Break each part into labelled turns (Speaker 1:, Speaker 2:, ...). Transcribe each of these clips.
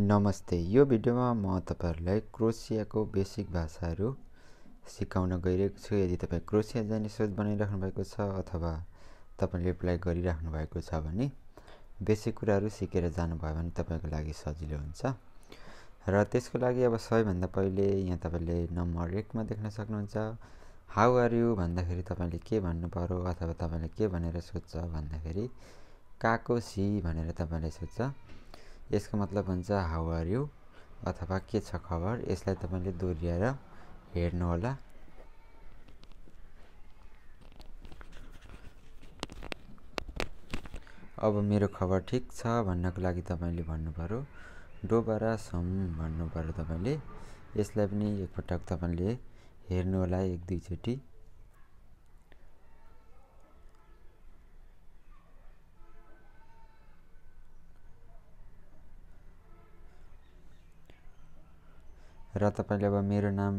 Speaker 1: नमस्ते यो भिडियोमा म तपाईँहरूलाई क्रोसियाको बेसिक भाषाहरू सिकाउन गइरहेको छु यदि तपाईँ क्रोसिया जाने सोच बनाइराख्नु भएको छ अथवा तपाईँले एप्लाई गरिराख्नु भएको छ भने बेसिक कुराहरू सिकेर जानुभयो भने तपाईँको लागि सजिलो हुन्छ र त्यसको लागि अब सबैभन्दा पहिले यहाँ तपाईँले नम्बर एकमा देख्न सक्नुहुन्छ हाउ आर यु भन्दाखेरि तपाईँले के भन्नु पऱ्यो अथवा तपाईँले के भनेर सोध्छ भन्दाखेरि काको सी भनेर तपाईँले सोध्छ यसको मतलब हुन्छ आर यु अथवा के छ खबर यसलाई तपाईँले दोहोऱ्याएर हेर्नुहोला अब मेरो खबर ठिक छ भन्नको लागि तपाईँले भन्नु पऱ्यो डोबारा सम भन्नु पऱ्यो तपाईँले यसलाई पनि एकपटक तपाईँले हेर्नुहोला एक दुईचोटि र तपाईँले अब मेरो नाम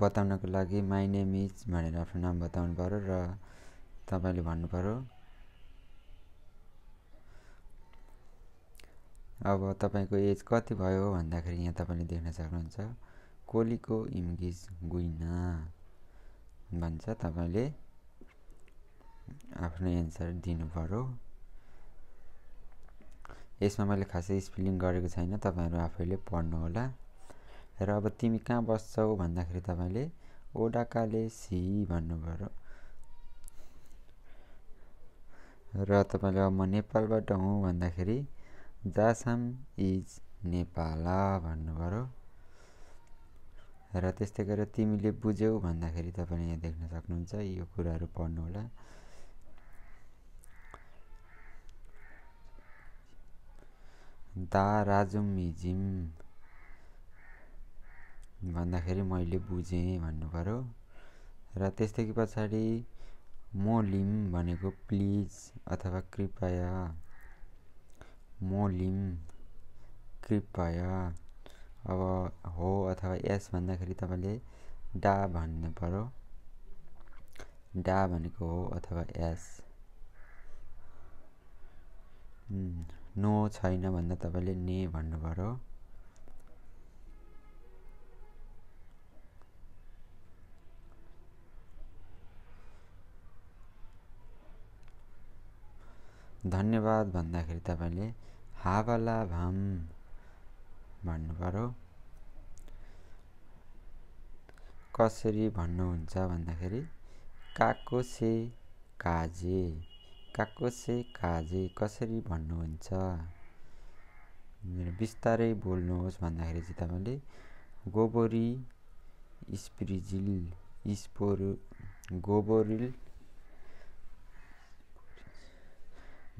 Speaker 1: बताउनको लागि माई नेम इज भनेर आफ्नो नाम बताउनु पऱ्यो र तपाईँले भन्नु पऱ्यो अब तपाईँको एज कति भयो भन्दाखेरि यहाँ तपाईँले देख्न सक्नुहुन्छ कोलीको इङ्गिज गुइना भन्छ तपाईँले आफ्नो एन्सर दिनु पऱ्यो यसमा मैले खासै स्पेलिङ गरेको छैन तपाईँहरू आफैले पढ्नु होला र अब तिमी कहाँ बस्छौ भन्दाखेरि तपाईँले ओडाकाले सी भन्नुभयो र तपाईँले अब म नेपालबाट हुँ भन्दाखेरि जासाम इज नेपाल भन्नुभयो र त्यस्तै गरेर तिमीले बुझ्यौ भन्दाखेरि तपाईँले यहाँ देख्न सक्नुहुन्छ यो कुराहरू होला दा राजुम इजिम भन्दाखेरि मैले बुझेँ भन्नु भन्नुपऱ्यो र त्यसदेखि पछाडि म लिम भनेको प्लिज अथवा कृपया म लिम कृपया अब हो अथवा यस भन्दाखेरि तपाईँले डा भन्नु पऱ्यो डा भनेको हो अथवा यस नो छैन भन्दा तपाईँले ने भन्नु पऱ्यो धन्यवाद भन्दाखेरि तपाईँले हावाला भाम भन्नु पऱ्यो कसरी भन्नुहुन्छ भन्दाखेरि काकोसे काजे काकोसे काजे कसरी भन्नुहुन्छ बिस्तारै बोल्नुहोस् भन्दाखेरि चाहिँ तपाईँले गोबोरी स्प्रिजिल स्पोर गोबोरिल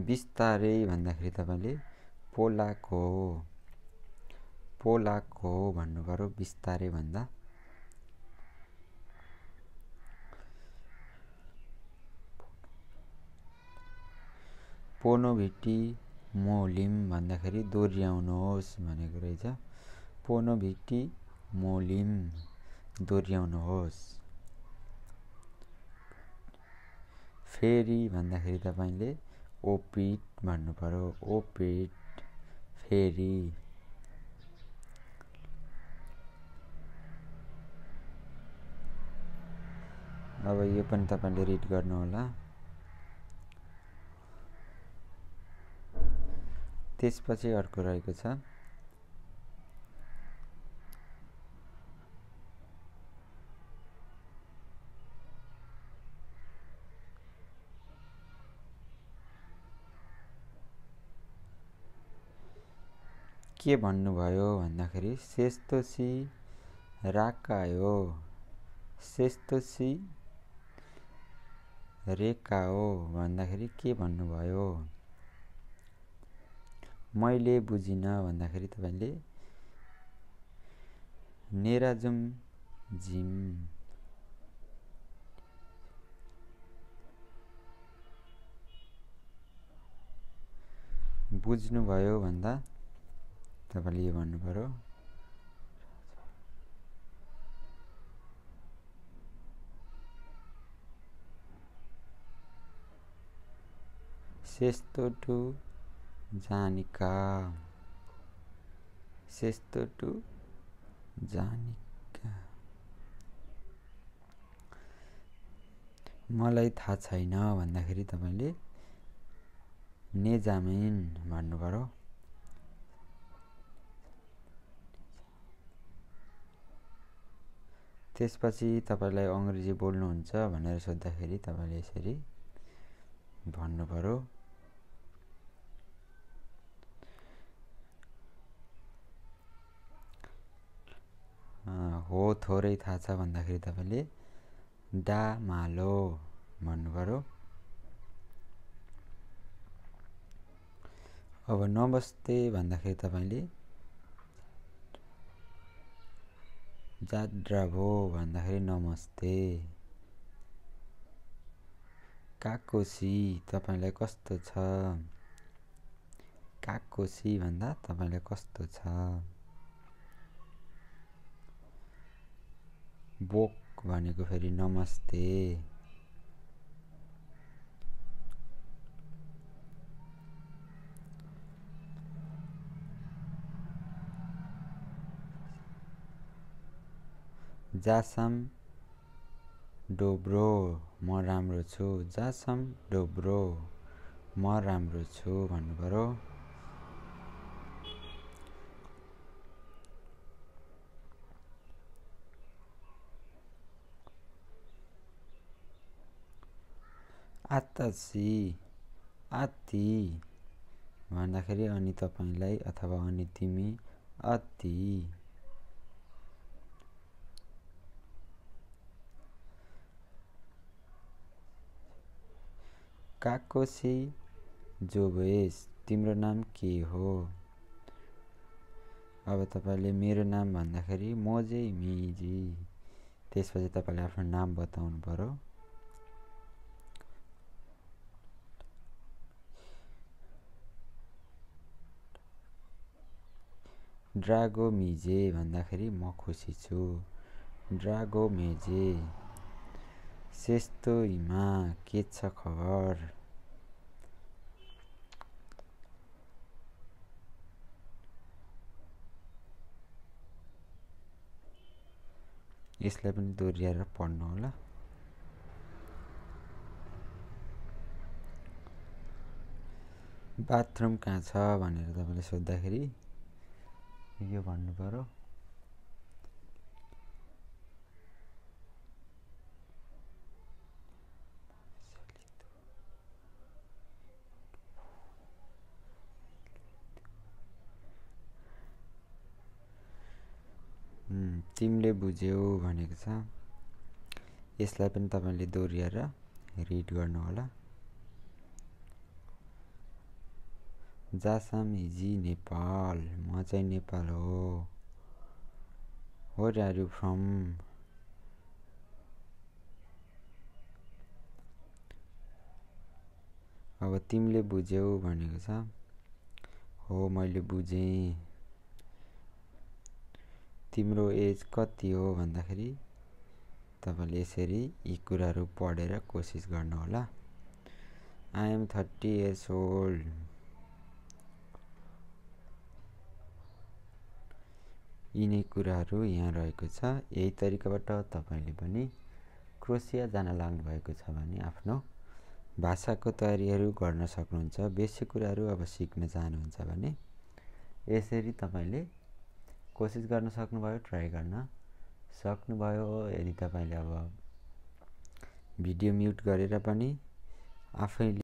Speaker 1: बिस्तारै भन्दाखेरि तपाईँले पोलाको पोलाको हो भन्नु पऱ्यो बिस्तारै भन्दा पोनोभिटी मोलिम भन्दाखेरि दोहोऱ्याउनुहोस् भनेको रहेछ पोनोभिटी मोलिम दोहोऱ्याउनुहोस् फेरि भन्दाखेरि तपाईँले ओपिट भन्नु पऱ्यो ओपिट फेरि अब यो पनि तपाईँले रिड गर्नुहोला त्यसपछि अर्को रहेको छ के भन्नुभयो भन्दाखेरि सेस्तोसी राकायो सेस्तोसी रेकाओ भन्दाखेरि के भन्नुभयो मैले बुझिनँ भन्दाखेरि तपाईँले नेराजुम झिम बुझ्नुभयो भन्दा तपाईँले यो भन्नु पऱ्यो सेस्तो टु जानिका सेस्तो टु जानिका मलाई थाहा छैन भन्दाखेरि तपाईँले नेजामिन भन्नु पर्यो त्यसपछि तपाईँलाई अङ्ग्रेजी बोल्नुहुन्छ भनेर सोद्धाखेरि तपाईँले यसरी भन्नु पऱ्यो हो थोरै थाहा छ भन्दाखेरि तपाईँले डा मालो भन्नु पऱ्यो अब नमस्ते भन्दाखेरि तपाईँले जाड्राभो भन्दाखेरि नमस्ते काकोसी तपाईँलाई कस्तो छ काकोसी भन्दा तपाईँलाई कस्तो छ बोक भनेको फेरि नमस्ते जासम डोब्रो म राम्रो छु जासम डोब्रो म राम्रो छु भन्नु पऱ्यो आत्तासी आत्ति भन्दाखेरि अनि तपाईँलाई अथवा अनि तिमी अति काकोसी जोभेस तिम्रो नाम के हो अब तपाईँले मेरो नाम भन्दाखेरि म चाहिँ मिजी त्यसपछि तपाईँले आफ्नो नाम बताउनु पऱ्यो ड्रागो मिजे भन्दाखेरि म खुसी छु ड्रागो मेजे सेस्तो हिमा के छ खबर यसलाई पनि दोहोऱ्याएर पढ्नु होला बाथरुम कहाँ छ भनेर तपाईँले सोद्धाखेरि यो भन्नु पऱ्यो तिमीले बुझ्यौ भनेको छ यसलाई पनि तपाईँले दोहोऱ्याएर रिड होला जासाम हिजी नेपाल म चाहिँ नेपाल हो वर आर यु फ्रम अब तिमीले बुझ्यौ भनेको छ हो मैले बुझेँ तिम्रो एज कति हो भन्दाखेरि तपाईँले यसरी यी कुराहरू पढेर कोसिस गर्नुहोला आइएम थर्टी इयर्स ओल्ड यिनै कुराहरू यहाँ रहेको छ यही तरिकाबाट तपाईँले पनि क्रोसिया जान लाग्नुभएको छ भने आफ्नो भाषाको तयारीहरू गर्न सक्नुहुन्छ बेसी कुराहरू अब सिक्न चाहनुहुन्छ भने यसरी तपाईँले कोसिस गर्न सक्नुभयो ट्राई गर्न सक्नुभयो यदि तपाईँले अब भिडियो म्युट गरेर पनि आफैले